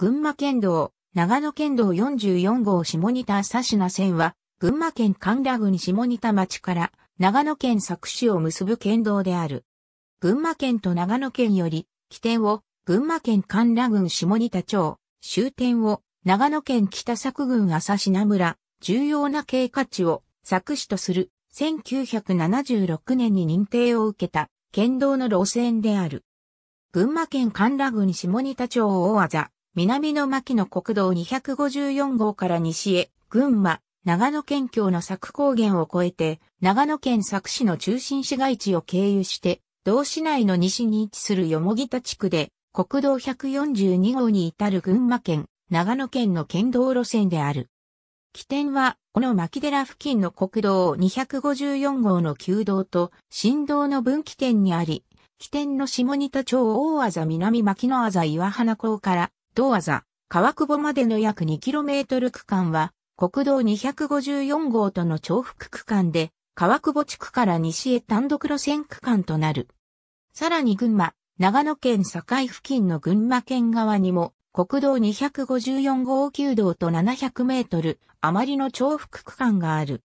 群馬県道、長野県道44号下仁田朝品線は、群馬県神楽郡下仁田町から長野県佐久市を結ぶ県道である。群馬県と長野県より、起点を群馬県神楽郡下仁田町、終点を長野県北佐久郡朝品村、重要な経過地を佐久市とする1976年に認定を受けた県道の路線である。群馬県神楽郡下仁田町大技、南の牧野国道254号から西へ、群馬、長野県境の佐久高原を越えて、長野県佐久市の中心市街地を経由して、同市内の西に位置するよもぎ田地区で、国道142号に至る群馬県、長野県の県道路線である。起点は、この牧寺付近の国道254号の旧道と新道の分岐点にあり、起点の下仁田町大字南牧野字岩花港から同技、川久保までの約 2km 区間は、国道254号との重複区間で、川久保地区から西へ単独路線区間となる。さらに群馬、長野県境付近の群馬県側にも、国道254号旧道と700メートル余りの重複区間がある。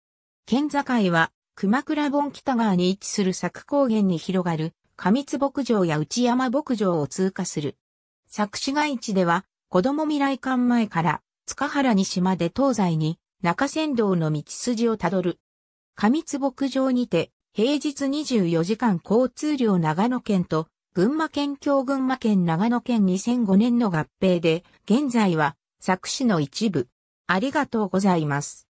県境は、熊倉本北側に位置する佐久高原に広がる、上津牧場や内山牧場を通過する。作詞街地では、子供未来館前から、塚原西まで東西に、中山道の道筋をたどる。上津牧場にて、平日24時間交通量長野県と、群馬県境群馬県長野県2005年の合併で、現在は、作詞の一部。ありがとうございます。